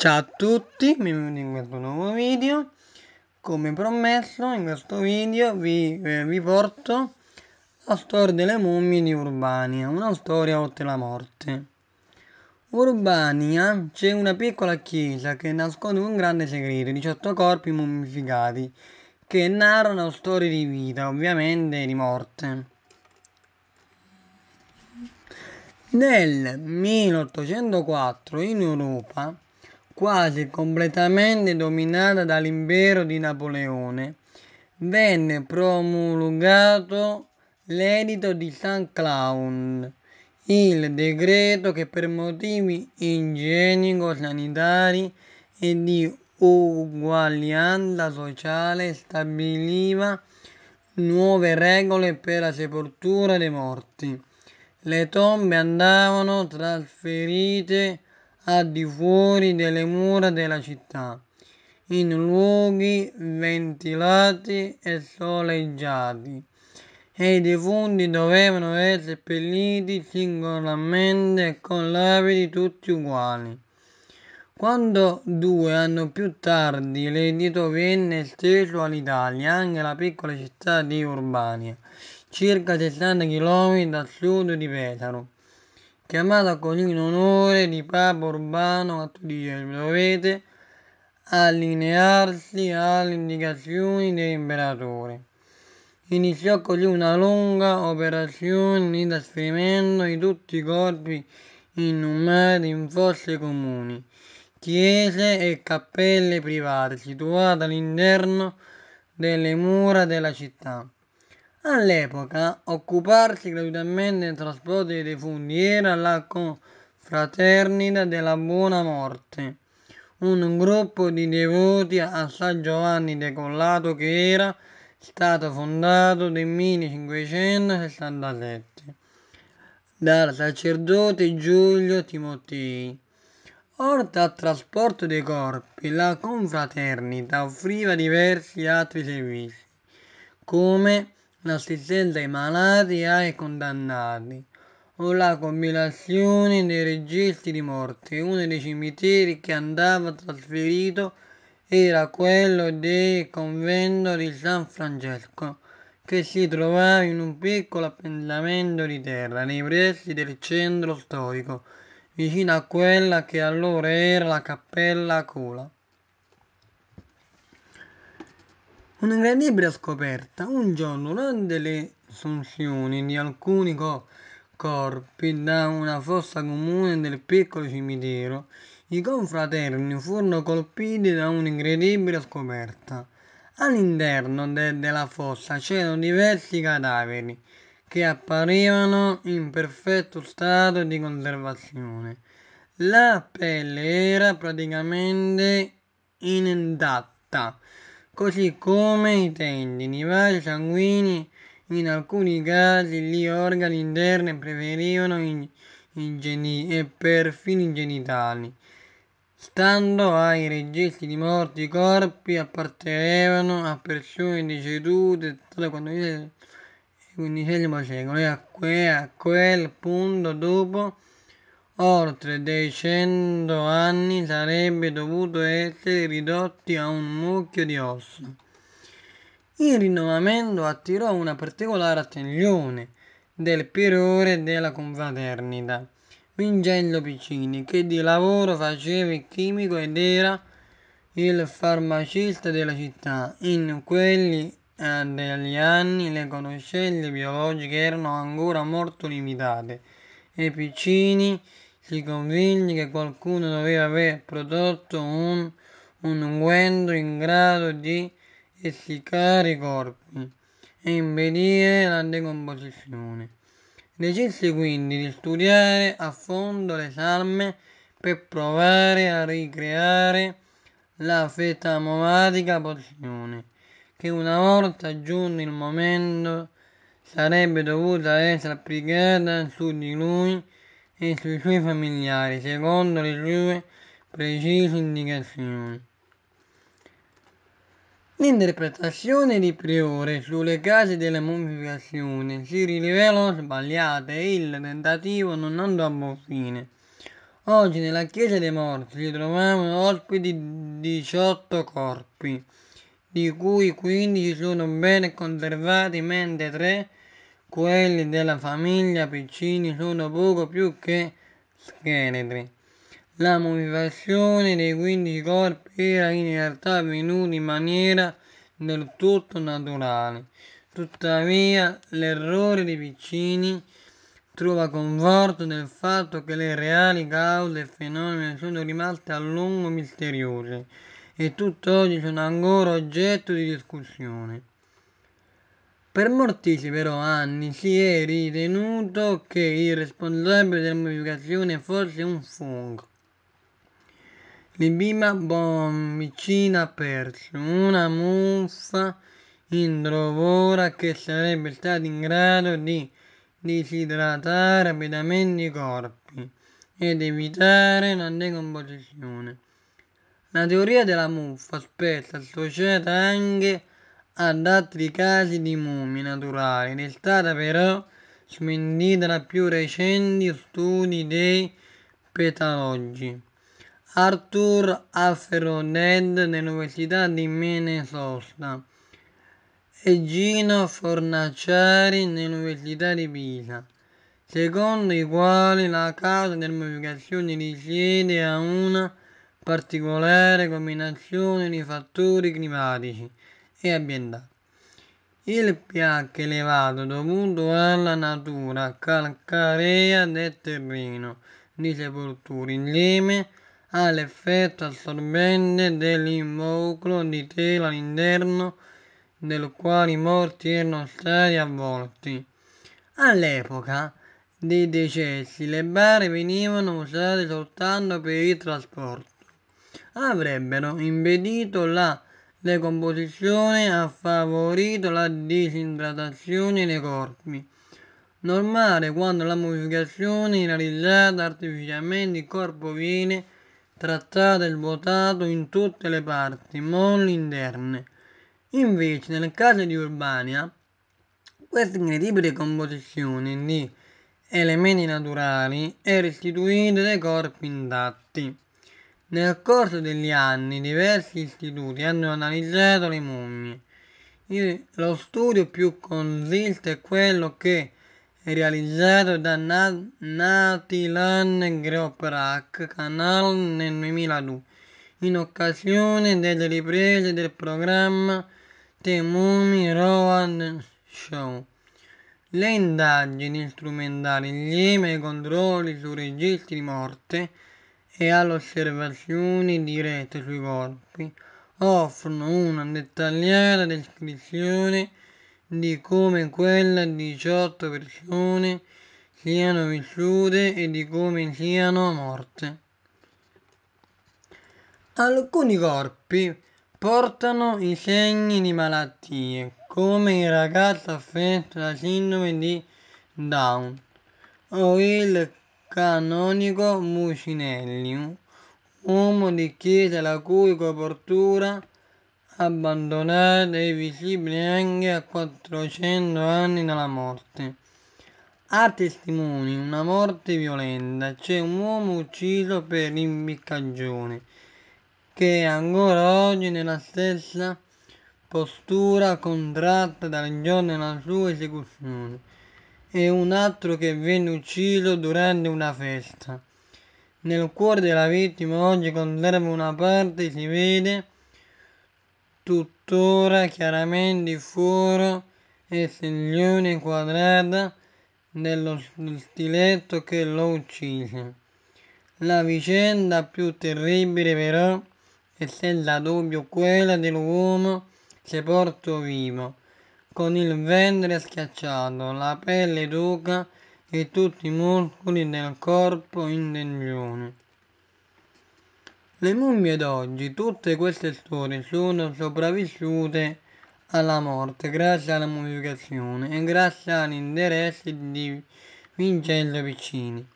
Ciao a tutti, benvenuti in questo nuovo video Come promesso in questo video vi, eh, vi porto la storia delle mummie di Urbania Una storia oltre la morte Urbania c'è una piccola chiesa che nasconde un grande segreto 18 corpi mummificati che narrano storie di vita, ovviamente di morte Nel 1804 in Europa quasi completamente dominata dall'impero di Napoleone, venne promulgato l'edito di San Clown, il decreto che per motivi igienico-sanitari e di uguaglianza sociale stabiliva nuove regole per la sepoltura dei morti. Le tombe andavano trasferite al di fuori delle mura della città, in luoghi ventilati e soleggiati, e i defunti dovevano essere seppelliti singolarmente e con lapidi tutti uguali. Quando due anni più tardi l'edito venne esteso all'Italia, anche alla piccola città di Urbania, circa 60 km a sud di Pesaro, chiamata così in onore di Papa Urbano a XIV, dovete allinearsi alle indicazioni dell'imperatore. Iniziò così una lunga operazione di trasferimento di tutti i corpi inumati in fosse comuni, chiese e cappelle private situate all'interno delle mura della città. All'epoca, occuparsi gratuitamente del trasporto dei defunti era la Confraternita della Buona Morte, un gruppo di devoti a San Giovanni Decollato che era stato fondato nel 1567 dal sacerdote Giulio Timotei. Oltre al trasporto dei corpi, la confraternita offriva diversi altri servizi, come l'assistenza ai malati e ai condannati, o la compilazione dei registri di morte. Uno dei cimiteri che andava trasferito era quello del convento di San Francesco, che si trovava in un piccolo appensamento di terra nei pressi del centro storico, vicino a quella che allora era la Cappella Cola. un'incredibile scoperta. Un giorno, durante le assunzioni di alcuni co- corpi da una fossa comune del piccolo cimitero, i confraterni furono colpiti da un'incredibile scoperta. All'interno de- della fossa c'erano diversi cadaveri che apparivano in perfetto stato di conservazione. La pelle era praticamente intatta, così come i tendini vari sanguigni, in alcuni casi gli organi interni preferivano i, i geni, e perfino i genitali. Stando ai registri di morti, i corpi appartenevano a persone decedute tra il XV secolo e a quel punto dopo oltre dei cento anni, sarebbe dovuto essere ridotti a un mucchio di ossa. Il rinnovamento attirò una particolare attenzione del priore della confraternita, Vincenzo Piccini, che di lavoro faceva il chimico ed era il farmacista della città. In quelli eh, degli anni le conoscenze biologiche erano ancora molto limitate e Piccini si convinse che qualcuno doveva aver prodotto un, un unguento in grado di essiccare i corpi e impedire la decomposizione. Decise quindi di studiare a fondo le salme per provare a ricreare la fetamomatica pozione, che una volta giunto il momento sarebbe dovuta essere applicata su di lui e sui suoi familiari secondo le sue precise indicazioni. L'interpretazione di Priore sulle case della mummificazione si rivelò sbagliata e il tentativo non andò a buon fine. Oggi nella chiesa dei morti si trovavano ospiti 18 corpi, di cui 15 sono ben conservati, mentre 3 quelli della famiglia Piccini sono poco più che scheletri. La motivazione dei 15 corpi era in realtà venuta in maniera del tutto naturale. Tuttavia, l'errore di Piccini trova conforto nel fatto che le reali cause e fenomeni sono rimaste a lungo misteriose e tutt'oggi sono ancora oggetto di discussione. Per moltissimi però anni si è ritenuto che il responsabile della modificazione fosse un fungo. L'ibima bombicina perso, una muffa indrovora che sarebbe stata in grado di disidratare rapidamente i corpi ed evitare la decomposizione. La teoria della muffa spesso associata anche a ad altri casi di mummie naturali, ed è stata però smentita da più recenti studi dei petalogi. Arthur Aferonet dell'Università di Minnesota e Gino Fornaciari dell'Università di Pisa, secondo i quali la causa delle modificazioni risiede a una particolare combinazione di fattori climatici e ambientale. Il pH elevato dovuto alla natura calcarea del terreno di sepoltura insieme all'effetto assorbente dell'involucro di tela all'interno del quale i morti erano stati avvolti. All'epoca dei decessi le bare venivano usate soltanto per il trasporto. Avrebbero impedito la decomposizione ha favorito la disidratazione dei corpi. Normale quando la modificazione realizzata artificialmente il corpo viene trattato e svuotato in tutte le parti, molle interne. Invece nel caso di Urbania, questa incredibile composizione di elementi naturali è restituita dai corpi intatti. Nel corso degli anni diversi istituti hanno analizzato le mummie. lo studio più consistente è quello che è realizzato da Na, Natilan Groprak Canal nel 2002 in occasione delle riprese del programma The Mummy Road Show. Le indagini strumentali insieme ai controlli su registri morte e all'osservazione diretta sui corpi offrono una dettagliata descrizione di come quelle 18 persone siano vissute e di come siano morte. Alcuni corpi portano i segni di malattie, come il ragazzo affetto da sindrome di Down o il canonico Mucinelli, uomo di chiesa la cui copertura, abbandonata è visibile anche a 400 anni dalla morte. A testimoni una morte violenta, c'è un uomo ucciso per impiccagione, che è ancora oggi nella stessa postura contratta dal giorno della sua esecuzione e un altro che venne ucciso durante una festa. Nel cuore della vittima oggi conserva una parte, si vede, tuttora chiaramente il foro e seglione quadrata dello stiletto che lo uccise. La vicenda più terribile però è senza dubbio quella dell'uomo sepolto vivo con il ventre schiacciato, la pelle d'oca e tutti i muscoli del corpo in tensione. Le mummie d'oggi, tutte queste storie sono sopravvissute alla morte grazie alla mummificazione e grazie all'interesse di Vincenzo Piccini,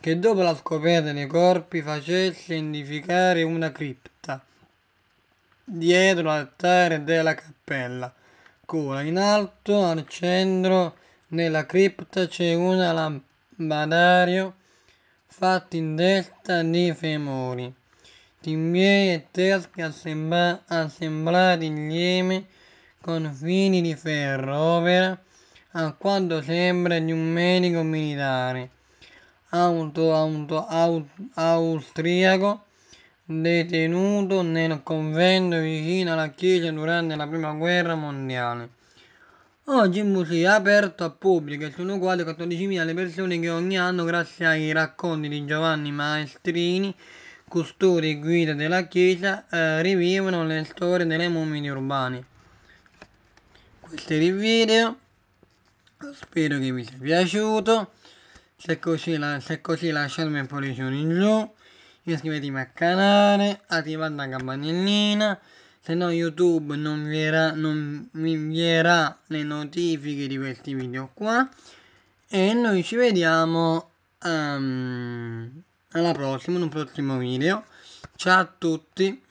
che dopo la scoperta dei corpi facesse edificare una cripta dietro l'altare della cappella ancora in alto al centro della cripta c'è un lampadario fatto in testa di femori, timbieri e teschi assembla- assemblati insieme con fini di ferro, opera a quanto sembra di un medico militare auto, auto, auto austriaco detenuto nel convento vicino alla chiesa durante la prima guerra mondiale. Oggi il museo è aperto al pubblico e sono quasi 14.000 le persone che ogni anno, grazie ai racconti di Giovanni Maestrini, custode e guida della chiesa, eh, rivivono le storie delle mummie urbane. Questo era il video, spero che vi sia piaciuto, se è così, la, se è così lasciatemi un pollice in giù iscrivetevi al canale, attivate la campanellina, se no YouTube non vi, era, non vi invierà le notifiche di questi video qua. E noi ci vediamo um, alla prossima, in un prossimo video. Ciao a tutti!